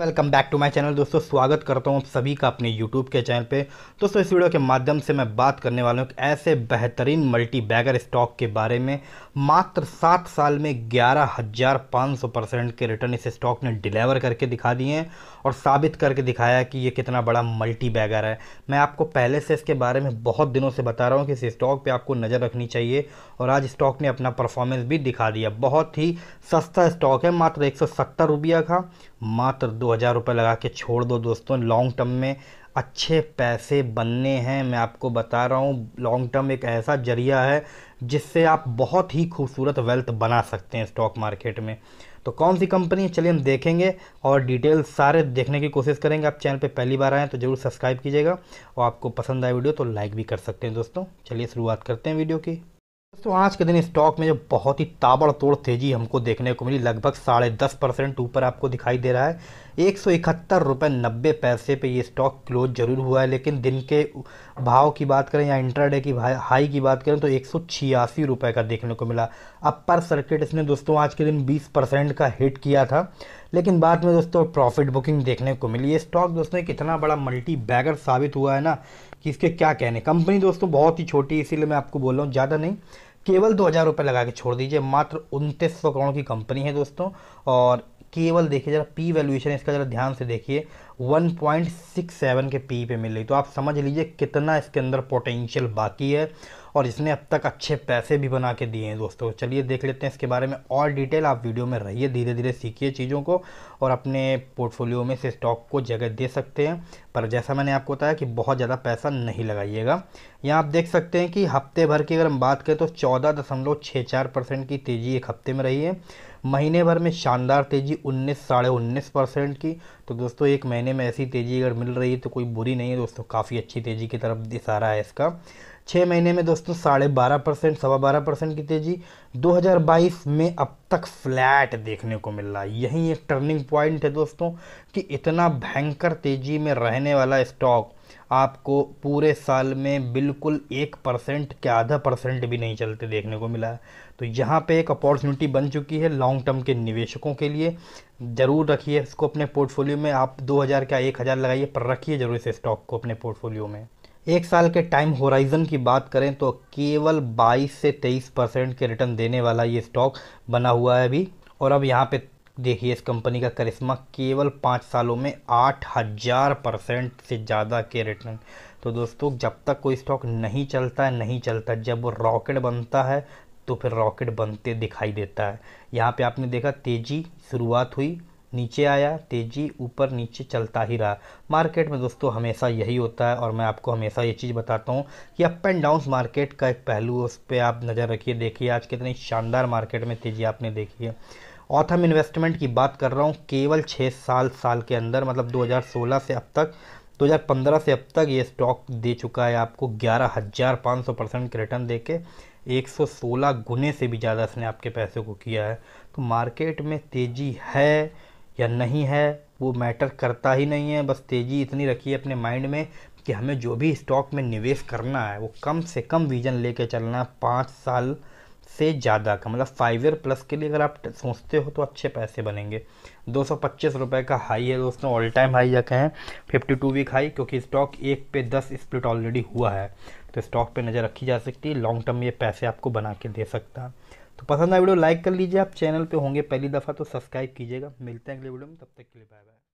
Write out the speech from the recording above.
welcome back to my channel दोस्तों स्वागत करता हूं आप सभी का अपने यूट्यूब के चैनल पे दोस्तों इस वीडियो के माध्यम से मैं बात करने वाला हूं ऐसे बेहतरीन मल्टी बैगर स्टॉक के बारे में मात्र सात साल में ग्यारह हज़ार पाँच सौ परसेंट के रिटर्न इस स्टॉक ने डिलीवर करके दिखा दिए हैं और साबित करके दिखाया कि ये कितना बड़ा मल्टी बैगर है मैं आपको पहले से इसके बारे में बहुत दिनों से बता रहा हूँ कि इस स्टॉक पर आपको नज़र रखनी चाहिए और आज स्टॉक ने अपना परफॉर्मेंस भी दिखा दिया बहुत ही सस्ता स्टॉक है मात्र एक सौ का मात्र दो हज़ार रुपये लगा के छोड़ दो दोस्तों लॉन्ग टर्म में अच्छे पैसे बनने हैं मैं आपको बता रहा हूँ लॉन्ग टर्म एक ऐसा जरिया है जिससे आप बहुत ही खूबसूरत वेल्थ बना सकते हैं स्टॉक मार्केट में तो कौन सी कंपनी है चलिए हम देखेंगे और डिटेल सारे देखने की कोशिश करेंगे आप चैनल पे पहली बार आएँ तो ज़रूर सब्सक्राइब कीजिएगा और आपको पसंद आए वीडियो तो लाइक भी कर सकते हैं दोस्तों चलिए शुरुआत करते हैं वीडियो की दोस्तों आज के दिन स्टॉक में जो बहुत ही ताबड़तोड़ तेज़ी हमको देखने को मिली लगभग साढ़े दस परसेंट ऊपर आपको दिखाई दे रहा है एक सौ इकहत्तर रुपये नब्बे पैसे पे ये स्टॉक क्लोज जरूर हुआ है लेकिन दिन के भाव की बात करें या इंटरडे की हाई की बात करें तो एक सौ छियासी रुपये का देखने को मिला अपर सर्किट इसने दोस्तों आज के दिन बीस परसेंट का हिट किया था लेकिन बाद में दोस्तों प्रॉफिट बुकिंग देखने को मिली ये स्टॉक दोस्तों कितना बड़ा मल्टी बैगर साबित हुआ है ना कि इसके क्या कहने कंपनी दोस्तों बहुत ही छोटी इसीलिए मैं आपको बोल रहा हूँ ज़्यादा नहीं केवल दो हज़ार रुपये लगा के छोड़ दीजिए मात्र उनतीस सौ करोड़ की कंपनी है दोस्तों और केवल देखिए जरा पी वैल्यूएशन इसका जरा ध्यान से देखिए 1.67 के पी पे मिल रही तो आप समझ लीजिए कितना इसके अंदर पोटेंशियल बाकी है और इसने अब तक अच्छे पैसे भी बना के दिए हैं दोस्तों चलिए देख लेते हैं इसके बारे में और डिटेल आप वीडियो में रहिए धीरे धीरे सीखिए चीज़ों को और अपने पोर्टफोलियो में से स्टॉक को जगह दे सकते हैं पर जैसा मैंने आपको बताया कि बहुत ज़्यादा पैसा नहीं लगाइएगा यहाँ आप देख सकते हैं कि हफ्ते भर की अगर हम बात करें तो चौदह दशमलव छः चार परसेंट की तेज़ी एक हफ्ते में रही है महीने भर में शानदार तेज़ी उन्नीस साढ़े उन्नीस परसेंट की तो दोस्तों एक महीने में ऐसी तेज़ी अगर मिल रही है तो कोई बुरी नहीं है दोस्तों काफ़ी अच्छी तेज़ी की तरफ इशारा है इसका छः महीने में दोस्तों साढ़े बारह परसेंट सवा बारह परसेंट की तेज़ी 2022 में अब तक फ्लैट देखने को मिल रहा है यही एक टर्निंग पॉइंट है दोस्तों कि इतना भयंकर तेज़ी में रहने वाला स्टॉक आपको पूरे साल में बिल्कुल एक परसेंट के आधा परसेंट भी नहीं चलते देखने को मिला है तो यहाँ पे एक अपॉर्चुनिटी बन चुकी है लॉन्ग टर्म के निवेशकों के लिए ज़रूर रखिए इसको अपने पोर्टफोलियो में आप 2000 एक हज़ार लगाइए पर रखिए ज़रूर इस स्टॉक को अपने पोर्टफोलियो में एक साल के टाइम होराइज़न की बात करें तो केवल 22 से 23 परसेंट के रिटर्न देने वाला ये स्टॉक बना हुआ है अभी और अब यहाँ पे देखिए इस कंपनी का करिश्मा केवल पाँच सालों में आठ हज़ार परसेंट से ज़्यादा के रिटर्न तो दोस्तों जब तक कोई स्टॉक नहीं चलता है नहीं चलता जब वो रॉकेट बनता है तो फिर रॉकेट बनते दिखाई देता है यहाँ पे आपने देखा तेज़ी शुरुआत हुई नीचे आया तेज़ी ऊपर नीचे चलता ही रहा मार्केट में दोस्तों हमेशा यही होता है और मैं आपको हमेशा ये चीज़ बताता हूँ कि अप एंड डाउन मार्केट का एक पहलू उस पर आप नज़र रखिए देखिए आज कितनी शानदार मार्केट में तेज़ी आपने देखी है और हम इन्वेस्टमेंट की बात कर रहा हूँ केवल छः साल साल के अंदर मतलब 2016 से अब तक 2015 से अब तक ये स्टॉक दे चुका है आपको ग्यारह हज़ार पाँच सौ परसेंट के रिटर्न दे के एक सौ सोलह गुने से भी ज़्यादा इसने आपके पैसे को किया है तो मार्केट में तेज़ी है या नहीं है वो मैटर करता ही नहीं है बस तेज़ी इतनी रखी है अपने माइंड में कि हमें जो भी स्टॉक में निवेश करना है वो कम से कम विज़न कर चलना है पाँच साल से ज़्यादा का मतलब फाइव ईयर प्लस के लिए अगर आप सोचते हो तो अच्छे पैसे बनेंगे दो सौ पच्चीस रुपये का हाई है दोस्तों ऑल टाइम हाई या कहें फिफ्टी टू वीक हाई क्योंकि स्टॉक एक पे दस स्प्लिट ऑलरेडी हुआ है तो स्टॉक पे नज़र रखी जा सकती है लॉन्ग टर्म ये पैसे आपको बना के दे सकता तो पसंद आया वीडियो लाइक कर लीजिए आप चैनल पर होंगे पहली दफ़ा तो सब्सक्राइब कीजिएगा मिलते हैं अगले वीडियो में तब तक के लिए बाय बाय